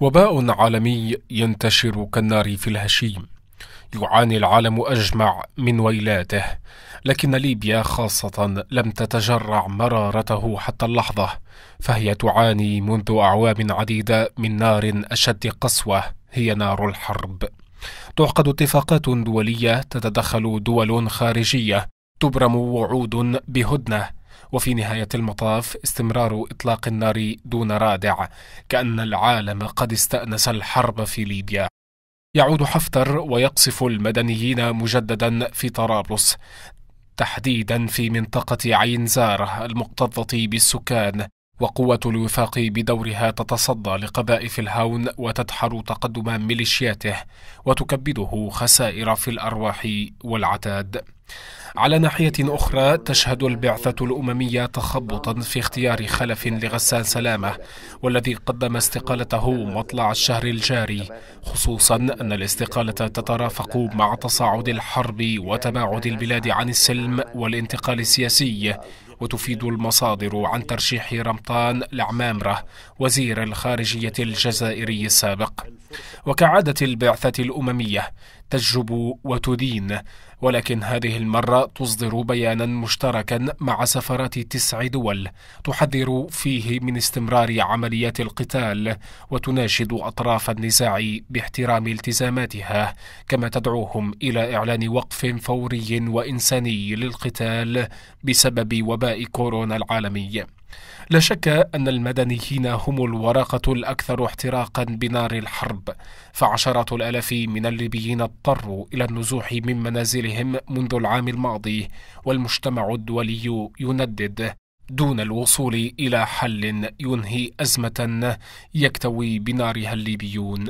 وباء عالمي ينتشر كالنار في الهشيم يعاني العالم اجمع من ويلاته لكن ليبيا خاصه لم تتجرع مرارته حتى اللحظه فهي تعاني منذ اعوام عديده من نار اشد قسوه هي نار الحرب تعقد اتفاقات دوليه تتدخل دول خارجيه تبرم وعود بهدنه وفي نهاية المطاف استمرار إطلاق النار دون رادع كأن العالم قد استأنس الحرب في ليبيا يعود حفتر ويقصف المدنيين مجددا في طرابلس تحديدا في منطقة عين زارة المكتظة بالسكان وقوة الوفاق بدورها تتصدى لقذائف الهون وتدحر تقدم ميليشياته وتكبده خسائر في الأرواح والعتاد على ناحية أخرى تشهد البعثة الأممية تخبطا في اختيار خلف لغسان سلامة والذي قدم استقالته مطلع الشهر الجاري خصوصا أن الاستقالة تترافق مع تصاعد الحرب وتباعد البلاد عن السلم والانتقال السياسي وتفيد المصادر عن ترشيح رمطان لعمامرة وزير الخارجية الجزائري السابق وكعادة البعثة الأممية تجب وتدين ولكن هذه المرة تصدر بيانا مشتركا مع سفرات تسع دول تحذر فيه من استمرار عمليات القتال وتناشد أطراف النزاع باحترام التزاماتها كما تدعوهم إلى إعلان وقف فوري وإنساني للقتال بسبب وباء كورونا العالمي لا شك أن المدنيين هم الورقة الأكثر احتراقا بنار الحرب فعشرات الآلاف من الليبيين اضطروا إلى النزوح من منازلهم منذ العام الماضي والمجتمع الدولي يندد دون الوصول إلى حل ينهي أزمة يكتوي بنارها الليبيون